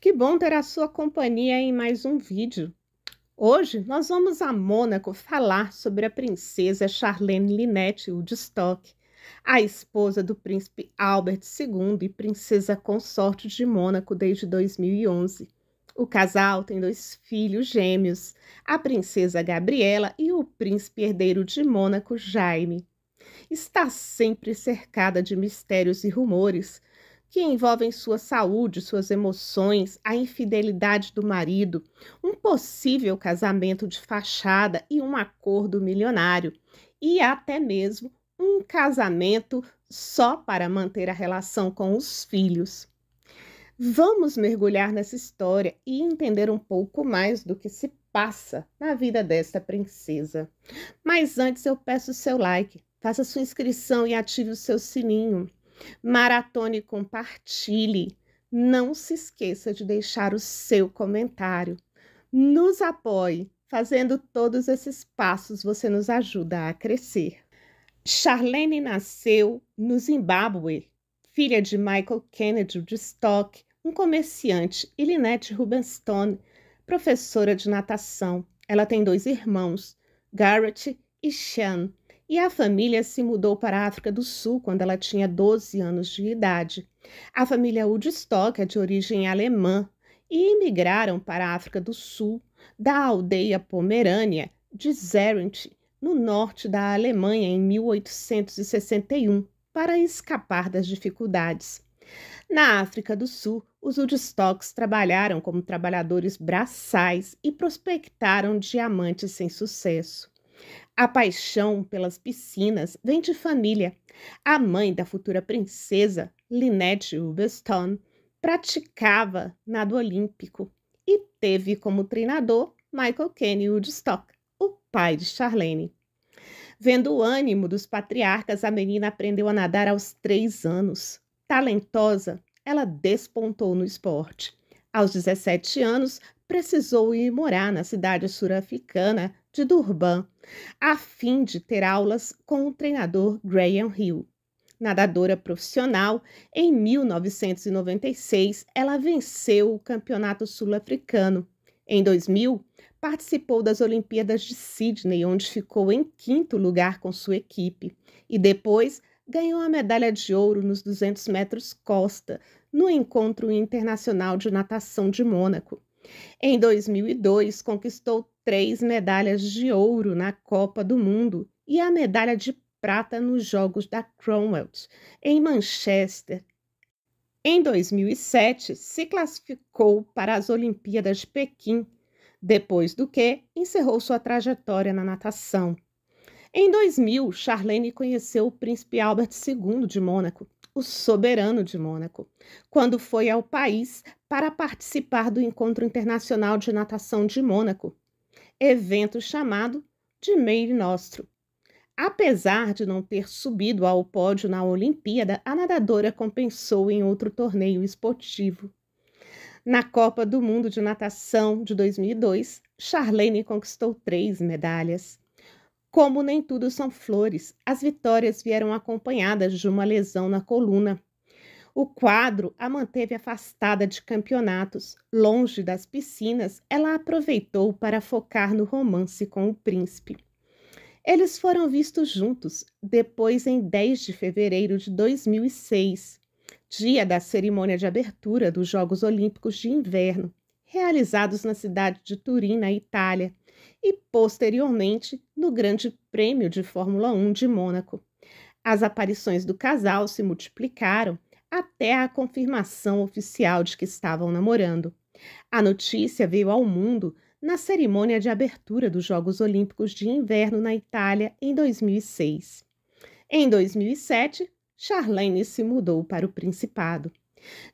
Que bom ter a sua companhia em mais um vídeo. Hoje nós vamos a Mônaco falar sobre a princesa Charlene Linette Woodstock, a esposa do príncipe Albert II e princesa consorte de Mônaco desde 2011. O casal tem dois filhos gêmeos, a princesa Gabriela e o príncipe herdeiro de Mônaco, Jaime. Está sempre cercada de mistérios e rumores, que envolvem sua saúde, suas emoções, a infidelidade do marido, um possível casamento de fachada e um acordo milionário, e até mesmo um casamento só para manter a relação com os filhos. Vamos mergulhar nessa história e entender um pouco mais do que se passa na vida desta princesa. Mas antes eu peço o seu like, faça sua inscrição e ative o seu sininho. Maratone compartilhe. Não se esqueça de deixar o seu comentário. Nos apoie. Fazendo todos esses passos, você nos ajuda a crescer. Charlene nasceu no Zimbábue, filha de Michael Kennedy de Stock, um comerciante, e Lynette Rubenstone, professora de natação. Ela tem dois irmãos, Garrett e Sean e a família se mudou para a África do Sul quando ela tinha 12 anos de idade. A família Woodstock é de origem alemã e imigraram para a África do Sul, da aldeia Pomerânia de Zerent, no norte da Alemanha, em 1861, para escapar das dificuldades. Na África do Sul, os Woodstocks trabalharam como trabalhadores braçais e prospectaram diamantes sem sucesso. A paixão pelas piscinas vem de família. A mãe da futura princesa, Lynette Ubeston, praticava nado olímpico e teve como treinador Michael Kenny Woodstock, o pai de Charlene. Vendo o ânimo dos patriarcas, a menina aprendeu a nadar aos três anos. Talentosa, ela despontou no esporte. Aos 17 anos, precisou ir morar na cidade surafricana de Durban, a fim de ter aulas com o treinador Graham Hill. Nadadora profissional, em 1996 ela venceu o Campeonato Sul-Africano. Em 2000, participou das Olimpíadas de Sydney, onde ficou em quinto lugar com sua equipe, e depois ganhou a medalha de ouro nos 200 metros costa, no Encontro Internacional de Natação de Mônaco. Em 2002, conquistou três medalhas de ouro na Copa do Mundo e a medalha de prata nos Jogos da Cromwell, em Manchester. Em 2007, se classificou para as Olimpíadas de Pequim, depois do que encerrou sua trajetória na natação. Em 2000, Charlene conheceu o príncipe Albert II de Mônaco, o soberano de Mônaco, quando foi ao país para participar do Encontro Internacional de Natação de Mônaco, evento chamado de Meire Nostro. Apesar de não ter subido ao pódio na Olimpíada, a nadadora compensou em outro torneio esportivo. Na Copa do Mundo de Natação de 2002, Charlene conquistou três medalhas. Como nem tudo são flores, as vitórias vieram acompanhadas de uma lesão na coluna, o quadro a manteve afastada de campeonatos. Longe das piscinas, ela aproveitou para focar no romance com o príncipe. Eles foram vistos juntos depois em 10 de fevereiro de 2006, dia da cerimônia de abertura dos Jogos Olímpicos de Inverno, realizados na cidade de Turim, na Itália, e posteriormente no Grande Prêmio de Fórmula 1 de Mônaco. As aparições do casal se multiplicaram até a confirmação oficial de que estavam namorando. A notícia veio ao mundo na cerimônia de abertura dos Jogos Olímpicos de Inverno na Itália em 2006. Em 2007, Charlene se mudou para o Principado.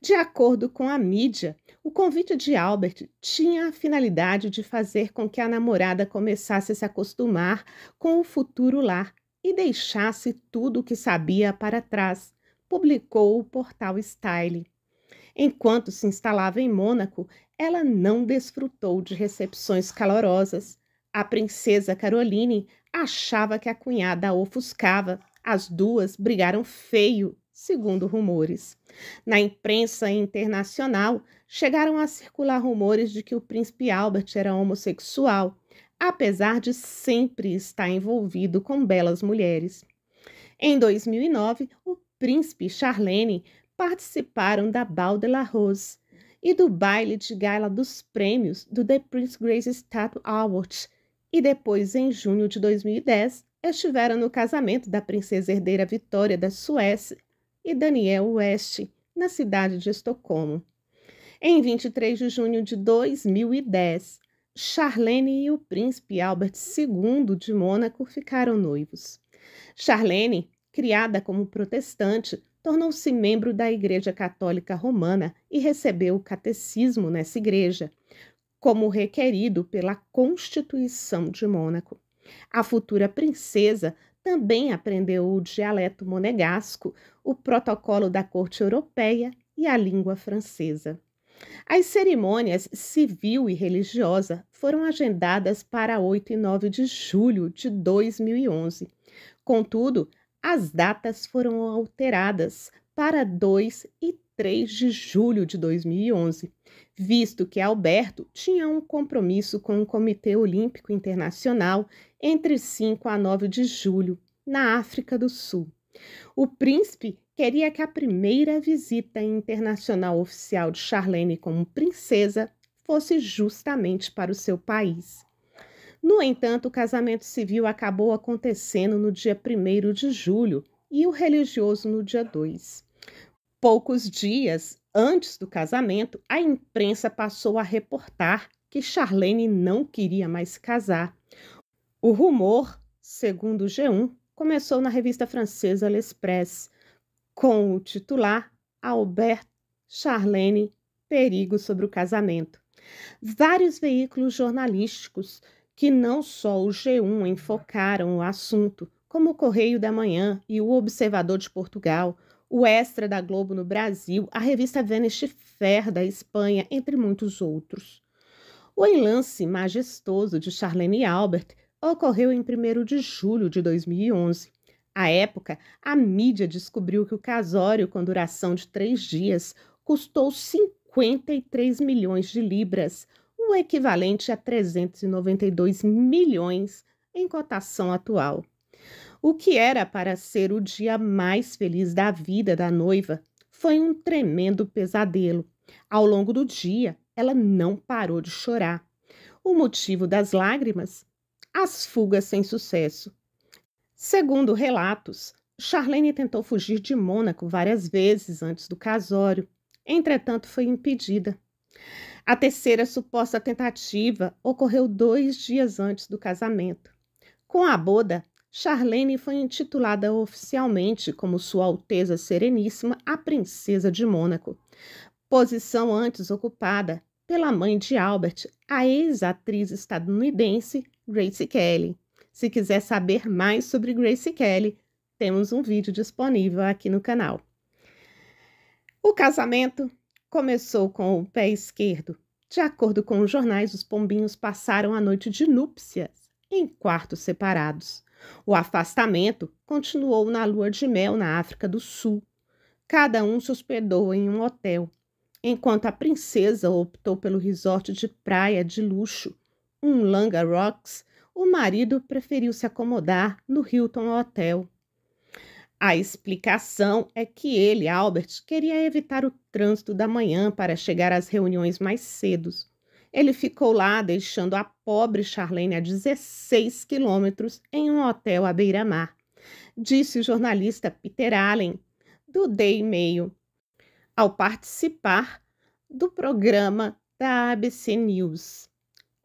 De acordo com a mídia, o convite de Albert tinha a finalidade de fazer com que a namorada começasse a se acostumar com o futuro lar e deixasse tudo o que sabia para trás, publicou o portal Style. Enquanto se instalava em Mônaco, ela não desfrutou de recepções calorosas. A princesa Caroline achava que a cunhada a ofuscava. As duas brigaram feio, segundo rumores. Na imprensa internacional, chegaram a circular rumores de que o príncipe Albert era homossexual, apesar de sempre estar envolvido com belas mulheres. Em 2009, o Príncipe e Charlene participaram da Bal de la Rose e do baile de gala dos prêmios do The Prince Grace Statue Awards, e depois, em junho de 2010, estiveram no casamento da princesa herdeira Vitória da Suécia e Daniel West, na cidade de Estocolmo. Em 23 de junho de 2010, Charlene e o príncipe Albert II de Mônaco ficaram noivos. Charlene criada como protestante, tornou-se membro da Igreja Católica Romana e recebeu o catecismo nessa igreja, como requerido pela Constituição de Mônaco. A futura princesa também aprendeu o dialeto monegasco, o protocolo da corte europeia e a língua francesa. As cerimônias civil e religiosa foram agendadas para 8 e 9 de julho de 2011. Contudo, as datas foram alteradas para 2 e 3 de julho de 2011, visto que Alberto tinha um compromisso com o Comitê Olímpico Internacional entre 5 a 9 de julho, na África do Sul. O príncipe queria que a primeira visita internacional oficial de Charlene como princesa fosse justamente para o seu país. No entanto, o casamento civil acabou acontecendo no dia 1 de julho e o religioso no dia 2. Poucos dias antes do casamento, a imprensa passou a reportar que Charlene não queria mais casar. O rumor, segundo o G1, começou na revista francesa L'Express, com o titular Albert Charlene Perigo sobre o casamento. Vários veículos jornalísticos que não só o G1 enfocaram o assunto, como o Correio da Manhã e o Observador de Portugal, o Extra da Globo no Brasil, a revista Venice Fair da Espanha, entre muitos outros. O enlace majestoso de Charlene Albert ocorreu em 1 de julho de 2011. À época, a mídia descobriu que o casório, com duração de três dias, custou 53 milhões de libras, o equivalente a 392 milhões em cotação atual. O que era para ser o dia mais feliz da vida da noiva foi um tremendo pesadelo. Ao longo do dia, ela não parou de chorar. O motivo das lágrimas? As fugas sem sucesso. Segundo relatos, Charlene tentou fugir de Mônaco várias vezes antes do casório. Entretanto, foi impedida. A terceira suposta tentativa ocorreu dois dias antes do casamento. Com a boda, Charlene foi intitulada oficialmente como Sua Alteza Sereníssima a Princesa de Mônaco, posição antes ocupada pela mãe de Albert, a ex-atriz estadunidense Grace Kelly. Se quiser saber mais sobre Grace Kelly, temos um vídeo disponível aqui no canal. O casamento Começou com o pé esquerdo. De acordo com os jornais, os pombinhos passaram a noite de núpcias em quartos separados. O afastamento continuou na lua de mel na África do Sul. Cada um se hospedou em um hotel, enquanto a princesa optou pelo resort de praia de luxo, um Langa Rocks. O marido preferiu se acomodar no Hilton Hotel. A explicação é que ele, Albert, queria evitar o trânsito da manhã para chegar às reuniões mais cedo. Ele ficou lá, deixando a pobre Charlene a 16 quilômetros em um hotel à beira-mar, disse o jornalista Peter Allen, do Day Mail, ao participar do programa da ABC News.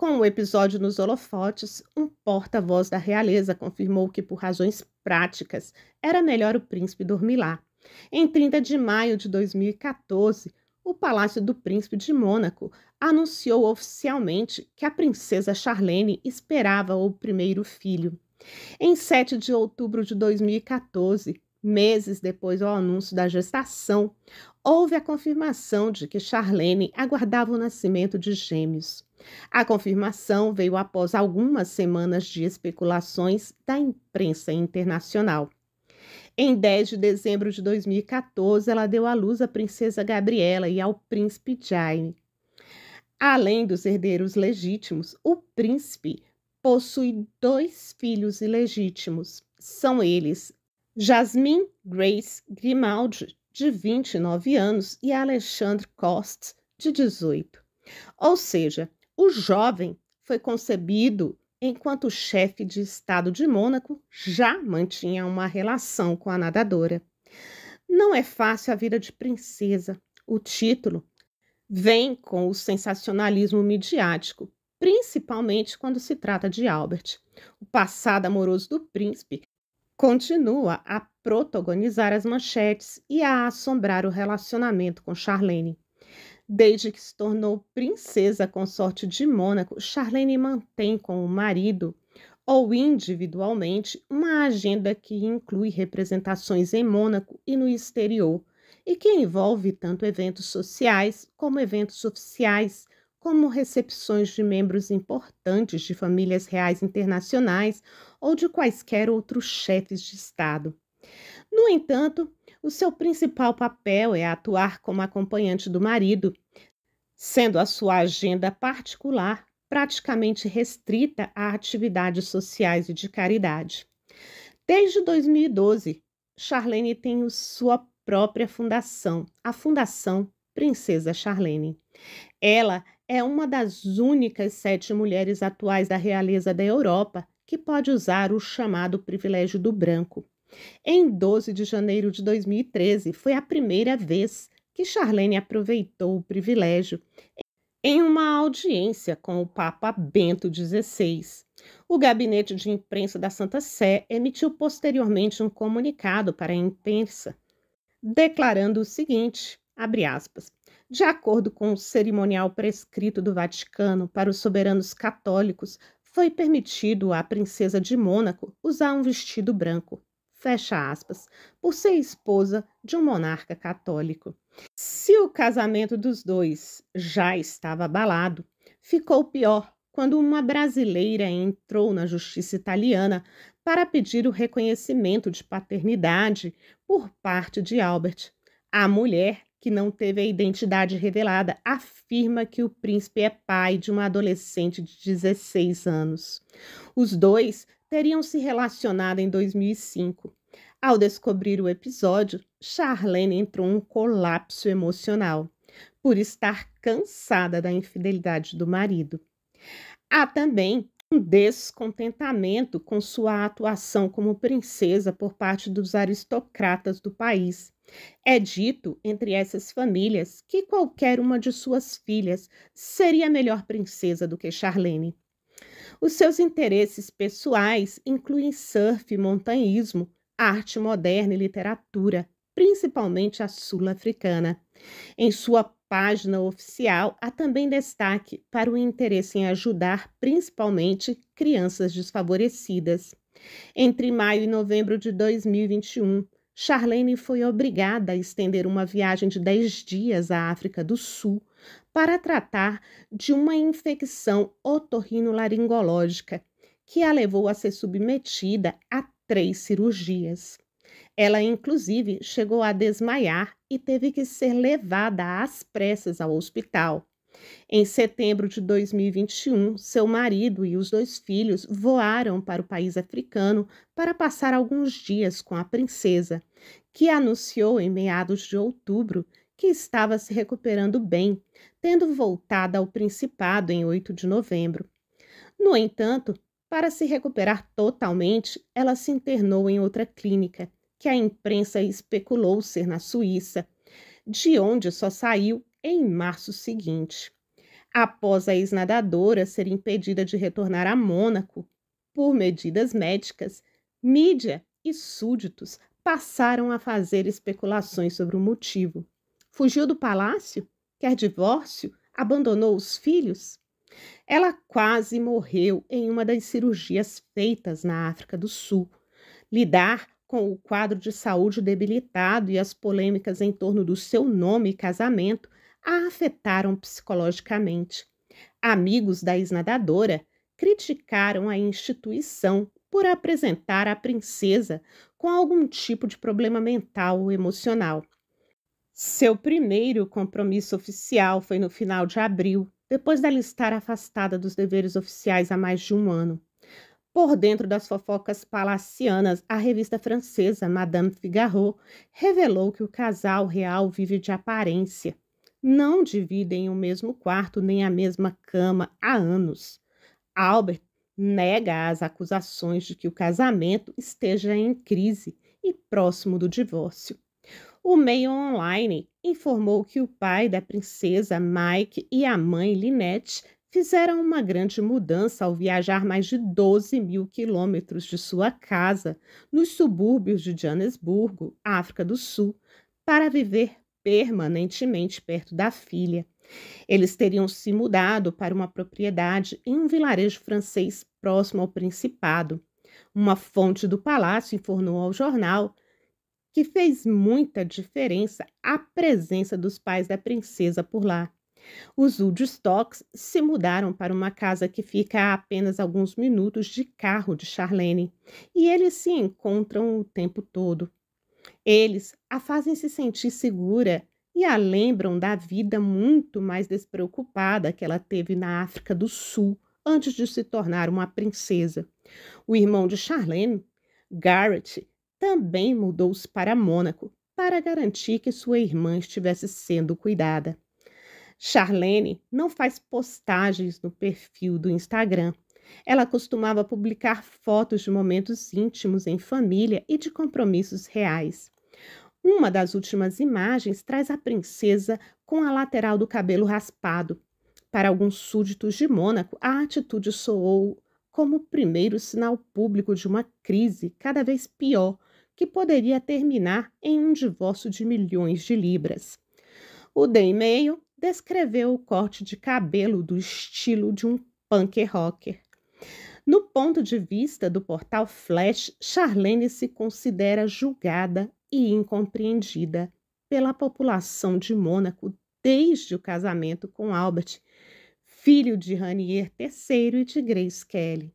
Com o episódio nos holofotes, um porta-voz da realeza confirmou que, por razões práticas, era melhor o príncipe dormir lá. Em 30 de maio de 2014, o Palácio do Príncipe de Mônaco anunciou oficialmente que a princesa Charlene esperava o primeiro filho. Em 7 de outubro de 2014, meses depois do anúncio da gestação, houve a confirmação de que Charlene aguardava o nascimento de gêmeos. A confirmação veio após algumas semanas de especulações da imprensa internacional. Em 10 de dezembro de 2014, ela deu à luz a princesa Gabriela e ao príncipe Jaime. Além dos herdeiros legítimos, o príncipe possui dois filhos ilegítimos. São eles Jasmine Grace Grimaldi, de 29 anos, e Alexandre Cost, de 18. Ou seja, o jovem foi concebido enquanto o chefe de Estado de Mônaco já mantinha uma relação com a nadadora. Não é fácil a vida de princesa. O título vem com o sensacionalismo midiático, principalmente quando se trata de Albert. O passado amoroso do príncipe continua a protagonizar as manchetes e a assombrar o relacionamento com Charlene. Desde que se tornou princesa consorte de Mônaco, Charlene mantém com o marido ou individualmente uma agenda que inclui representações em Mônaco e no exterior e que envolve tanto eventos sociais como eventos oficiais, como recepções de membros importantes de famílias reais internacionais ou de quaisquer outros chefes de Estado. No entanto, o seu principal papel é atuar como acompanhante do marido sendo a sua agenda particular praticamente restrita a atividades sociais e de caridade. Desde 2012, Charlene tem sua própria fundação, a Fundação Princesa Charlene. Ela é uma das únicas sete mulheres atuais da realeza da Europa que pode usar o chamado privilégio do branco. Em 12 de janeiro de 2013, foi a primeira vez que Charlene aproveitou o privilégio em uma audiência com o Papa Bento XVI. O gabinete de imprensa da Santa Sé emitiu posteriormente um comunicado para a imprensa, declarando o seguinte: aspas, de acordo com o cerimonial prescrito do Vaticano para os soberanos católicos, foi permitido à princesa de Mônaco usar um vestido branco fecha aspas, por ser esposa de um monarca católico. Se o casamento dos dois já estava abalado, ficou pior quando uma brasileira entrou na justiça italiana para pedir o reconhecimento de paternidade por parte de Albert. A mulher, que não teve a identidade revelada, afirma que o príncipe é pai de uma adolescente de 16 anos. Os dois teriam se relacionado em 2005. Ao descobrir o episódio, Charlene entrou em um colapso emocional por estar cansada da infidelidade do marido. Há também um descontentamento com sua atuação como princesa por parte dos aristocratas do país. É dito entre essas famílias que qualquer uma de suas filhas seria melhor princesa do que Charlene. Os seus interesses pessoais incluem surf, montanhismo, arte moderna e literatura, principalmente a sul-africana. Em sua página oficial, há também destaque para o interesse em ajudar principalmente crianças desfavorecidas. Entre maio e novembro de 2021, Charlene foi obrigada a estender uma viagem de 10 dias à África do Sul para tratar de uma infecção otorrinolaringológica que a levou a ser submetida a três cirurgias. Ela, inclusive, chegou a desmaiar e teve que ser levada às pressas ao hospital, em setembro de 2021, seu marido e os dois filhos voaram para o país africano para passar alguns dias com a princesa, que anunciou em meados de outubro que estava se recuperando bem, tendo voltado ao principado em 8 de novembro. No entanto, para se recuperar totalmente, ela se internou em outra clínica, que a imprensa especulou ser na Suíça, de onde só saiu em março seguinte, após a ex-nadadora ser impedida de retornar a Mônaco por medidas médicas, mídia e súditos passaram a fazer especulações sobre o motivo. Fugiu do palácio? Quer divórcio? Abandonou os filhos? Ela quase morreu em uma das cirurgias feitas na África do Sul. Lidar com o quadro de saúde debilitado e as polêmicas em torno do seu nome e casamento a afetaram psicologicamente. Amigos da ex-nadadora criticaram a instituição por apresentar a princesa com algum tipo de problema mental ou emocional. Seu primeiro compromisso oficial foi no final de abril, depois dela estar afastada dos deveres oficiais há mais de um ano. Por dentro das fofocas palacianas, a revista francesa Madame Figaro revelou que o casal real vive de aparência não dividem o mesmo quarto nem a mesma cama há anos. Albert nega as acusações de que o casamento esteja em crise e próximo do divórcio. O meio online informou que o pai da princesa Mike e a mãe Lynette fizeram uma grande mudança ao viajar mais de 12 mil quilômetros de sua casa nos subúrbios de Joanesburgo, África do Sul, para viver permanentemente perto da filha. Eles teriam se mudado para uma propriedade em um vilarejo francês próximo ao Principado. Uma fonte do palácio informou ao jornal que fez muita diferença a presença dos pais da princesa por lá. Os Woodstocks se mudaram para uma casa que fica a apenas alguns minutos de carro de Charlene, e eles se encontram o tempo todo. Eles a fazem se sentir segura e a lembram da vida muito mais despreocupada que ela teve na África do Sul antes de se tornar uma princesa. O irmão de Charlene, Garrett, também mudou-se para Mônaco para garantir que sua irmã estivesse sendo cuidada. Charlene não faz postagens no perfil do Instagram, ela costumava publicar fotos de momentos íntimos em família e de compromissos reais. Uma das últimas imagens traz a princesa com a lateral do cabelo raspado. Para alguns súditos de Mônaco, a atitude soou como o primeiro sinal público de uma crise cada vez pior, que poderia terminar em um divórcio de milhões de libras. O The Mail descreveu o corte de cabelo do estilo de um punk rocker. No ponto de vista do portal Flash, Charlene se considera julgada e incompreendida pela população de Mônaco desde o casamento com Albert, filho de Ranier III e de Grace Kelly.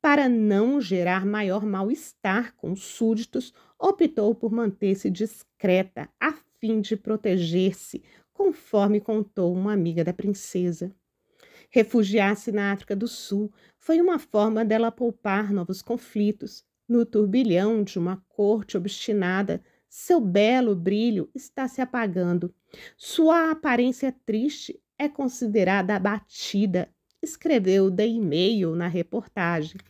Para não gerar maior mal-estar com os súditos, optou por manter-se discreta a fim de proteger-se, conforme contou uma amiga da princesa. Refugiar-se na África do Sul foi uma forma dela poupar novos conflitos. No turbilhão de uma corte obstinada, seu belo brilho está se apagando. Sua aparência triste é considerada abatida, escreveu The E-mail na reportagem.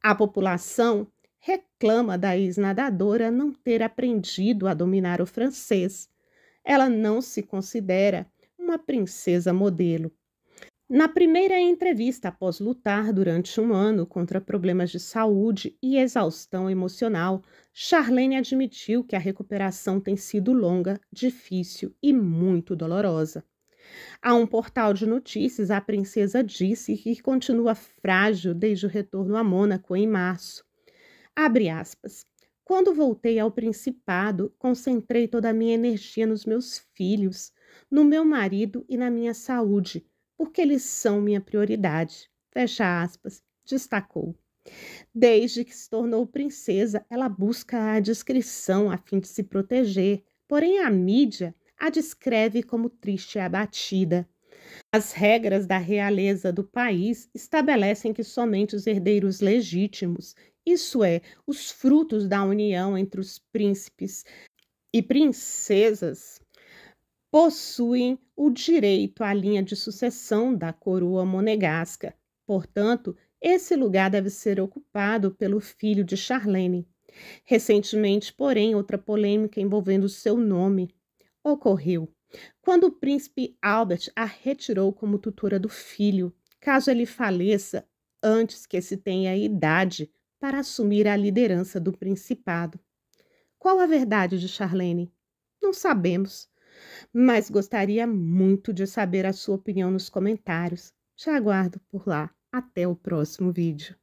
A população reclama da ex-nadadora não ter aprendido a dominar o francês. Ela não se considera uma princesa modelo. Na primeira entrevista, após lutar durante um ano contra problemas de saúde e exaustão emocional, Charlene admitiu que a recuperação tem sido longa, difícil e muito dolorosa. A um portal de notícias, a princesa disse que continua frágil desde o retorno a Mônaco em março. Abre aspas. Quando voltei ao Principado, concentrei toda a minha energia nos meus filhos, no meu marido e na minha saúde porque eles são minha prioridade. Fecha aspas, destacou. Desde que se tornou princesa, ela busca a discrição a fim de se proteger, porém a mídia a descreve como triste e abatida. As regras da realeza do país estabelecem que somente os herdeiros legítimos, isso é, os frutos da união entre os príncipes e princesas, possuem o direito à linha de sucessão da coroa monegasca. Portanto, esse lugar deve ser ocupado pelo filho de Charlene. Recentemente, porém, outra polêmica envolvendo seu nome ocorreu quando o príncipe Albert a retirou como tutora do filho, caso ele faleça antes que se tenha idade para assumir a liderança do principado. Qual a verdade de Charlene? Não sabemos mas gostaria muito de saber a sua opinião nos comentários. Te aguardo por lá. Até o próximo vídeo.